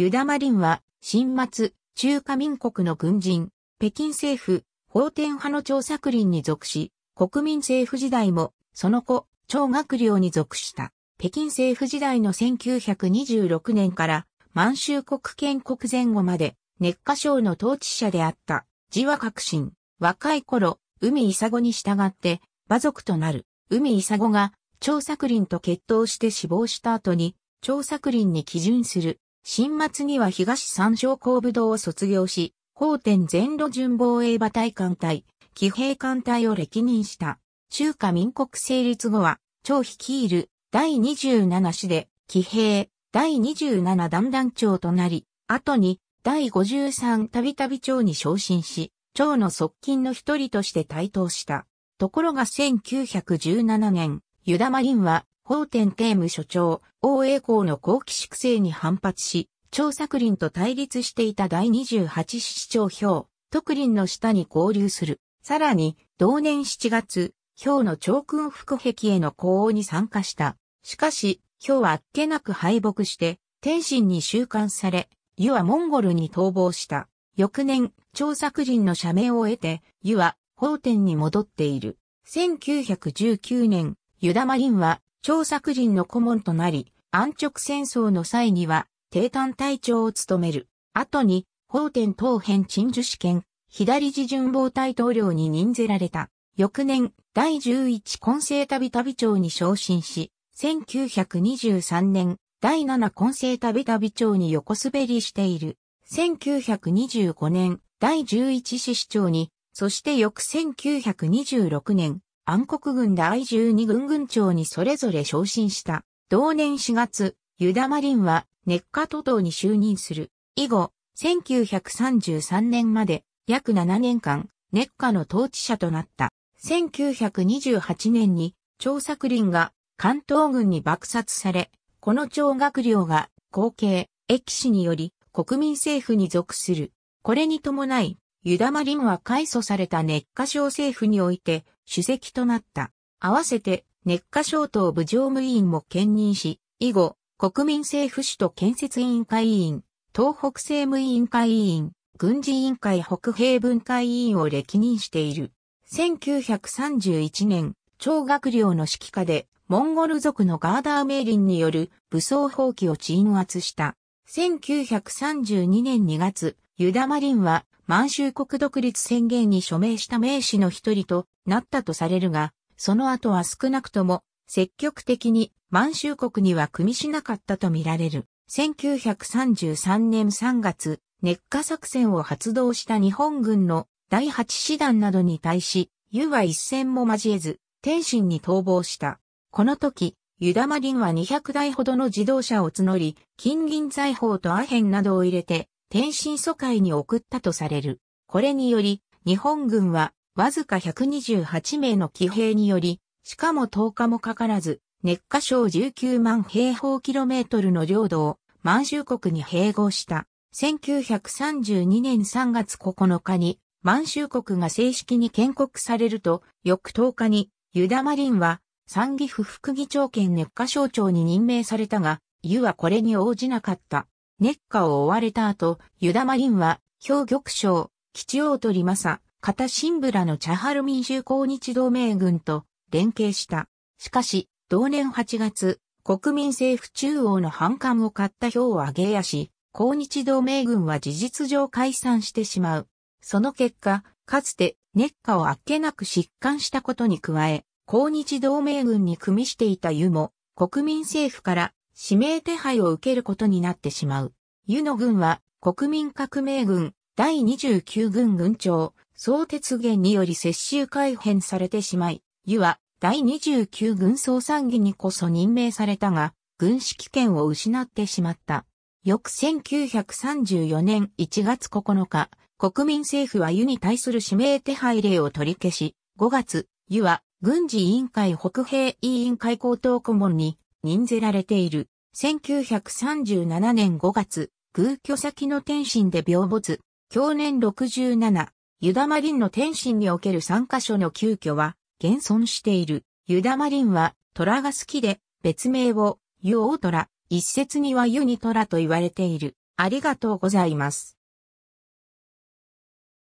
ユダマリンは、新末、中華民国の軍人、北京政府、法天派の張作林に属し、国民政府時代も、その後、超学寮に属した。北京政府時代の1926年から、満州国建国前後まで、熱火省の統治者であった、自和革新。若い頃、海伊佐子に従って、馬族となる。海伊佐子が、張作林と決闘して死亡した後に、張作林に基準する新末には東三条工部堂を卒業し、法天全路巡防衛馬隊艦隊、騎兵艦隊を歴任した。中華民国成立後は、超率いる第27師で、騎兵第27団団長となり、後に第53たびたび長に昇進し、長の側近の一人として台頭した。ところが1917年、ユダマリンは法典テーム所長、王栄光の後期粛清に反発し、張作林と対立していた第28市長票、徳林の下に合流する。さらに、同年7月、票の長君副壁への交往に参加した。しかし、票はあっけなく敗北して、天津に収監され、湯はモンゴルに逃亡した。翌年、張作林の社名を得て、湯は法典に戻っている。1919年、湯田マリンは張作人の顧問となり、安直戦争の際には、定端隊長を務める。後に、法典等編陳述試験、左自順防大統領に任ぜられた。翌年、第11混成旅旅長に昇進し、1923年、第7混成旅旅長に横滑りしている。1925年、第11市市長に、そして翌1926年、暗黒軍第12軍軍長にそれぞれ昇進した。同年4月、ユダ・マリンは、熱化都党に就任する。以後、1933年まで、約7年間、熱化の統治者となった。1928年に、張作林が関東軍に爆殺され、この張学寮が後継、駅氏により国民政府に属する。これに伴い、ユダマリンは改組された熱化省政府において、主席となった。合わせて、熱火小等部常務委員も兼任し、以後、国民政府主都建設委員会委員、東北政務委員会委員、軍事委員会北平文化委員を歴任している。1931年、超学寮の指揮下で、モンゴル族のガーダーリンによる武装放棄を鎮圧した。1932年2月、ユダマリンは満州国独立宣言に署名した名士の一人となったとされるが、その後は少なくとも積極的に満州国には組みしなかったとみられる。1933年3月、熱化作戦を発動した日本軍の第8師団などに対し、湯は一戦も交えず、天津に逃亡した。この時、ユダマリンは200台ほどの自動車を募り、金銀財宝とアヘンなどを入れて、天津疎開に送ったとされる。これにより、日本軍はわずか128名の騎兵により、しかも10日もかからず、熱火省19万平方キロメートルの領土を満州国に併合した。1932年3月9日に満州国が正式に建国されると、翌10日にユダマリンは参議府副議長兼熱火省長に任命されたが、ユはこれに応じなかった。熱火を追われた後、ユダマリンは、氷玉将、吉王鳥政、マサ、村シンブラのチャハル民衆公日同盟軍と連携した。しかし、同年8月、国民政府中央の反感を買った票を上げやし、公日同盟軍は事実上解散してしまう。その結果、かつて熱火をあっけなく疾患したことに加え、公日同盟軍に組みしていた湯も、国民政府から指名手配を受けることになってしまう。湯の軍は国民革命軍第29軍軍長、総鉄元により接収改編されてしまい、湯は第29軍総参議にこそ任命されたが、軍指揮権を失ってしまった。翌1934年1月9日、国民政府は湯に対する指名手配令を取り消し、5月、湯は軍事委員会北平委員会高等顧問に任ぜられている。1937年5月、空居先の天津で病没。去年67、ユダマリンの天津における3カ所の急居は、現存している。ユダマリンは、虎が好きで、別名を、ウトラ、一説にはユニトラと言われている。ありがとうございます。